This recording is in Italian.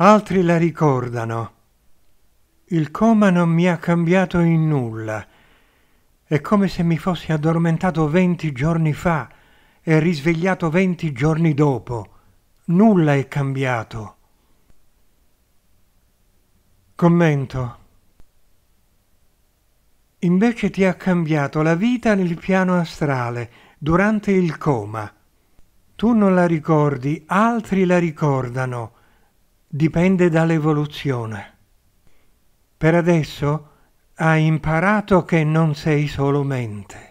altri la ricordano. Il coma non mi ha cambiato in nulla. È come se mi fossi addormentato venti giorni fa e risvegliato venti giorni dopo. Nulla è cambiato. Commento. Invece ti ha cambiato la vita nel piano astrale, durante il coma. Tu non la ricordi, altri la ricordano dipende dall'evoluzione. Per adesso hai imparato che non sei solo mente.